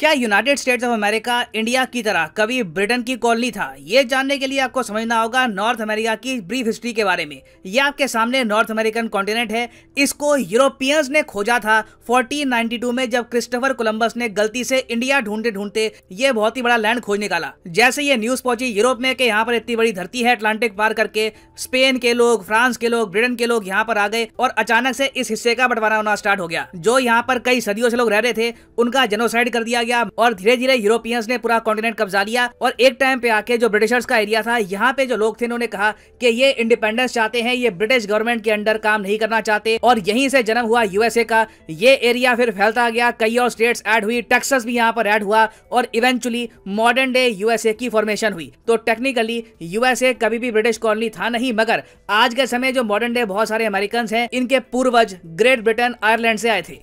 क्या United States of America India की तरह कभी ब्रिटेन की कॉलोनी था ये जानने के लिए आपको समझना होगा नॉर्थ अमेरिका की ब्रीफ हिस्ट्री के बारे में ये आपके सामने नॉर्थ अमेरिकन कॉन्टिनेंट है इसको यूरोपियंस ने खोजा था 1492 में जब क्रिस्टोफर कोलंबस ने गलती से इंडिया ढूंढते ढूंढते ये बहुत ही बड़ा लैंड खोज निकाला जैसे ये न्यूज पहुंची यूरोप में यहाँ पर इतनी बड़ी धरती है अटलांटिक पार करके स्पेन के लोग फ्रांस के लोग ब्रिटेन के लोग यहाँ पर आ गए और अचानक से इस हिस्से का बंटवारा होना स्टार्ट हो गया जो यहाँ पर कई सदियों से लोग रह रहे थे उनका जनोसाइड कर दिया गया और धीरे धीरे यूरोपियंस ने पूरा कॉन्टिनेंट कब्जा लिया और एक टाइम पे आके जो ब्रिटिशर्स का एरिया था यहाँ पे जो लोग थे उन्होंने कहा कि ये इंडिपेंडेंस चाहते हैं ये ब्रिटिश गवर्नमेंट के अंडर काम नहीं करना चाहते और यहीं से जन्म हुआ यूएसए का ये एरिया फिर फैलता गया कई और स्टेट्स एड हुई टेक्सस भी यहाँ पर एड हुआ और इवेंचुअली मॉडर्न डे यूएसए की फॉर्मेशन हुई तो टेक्निकली यूएसए कभी भी ब्रिटिश कॉलोनी था नहीं मगर आज के समय जो मॉडर्न डे बहुत सारे अमेरिकन है इनके पूर्वज ग्रेट ब्रिटेन आयरलैंड से आए थे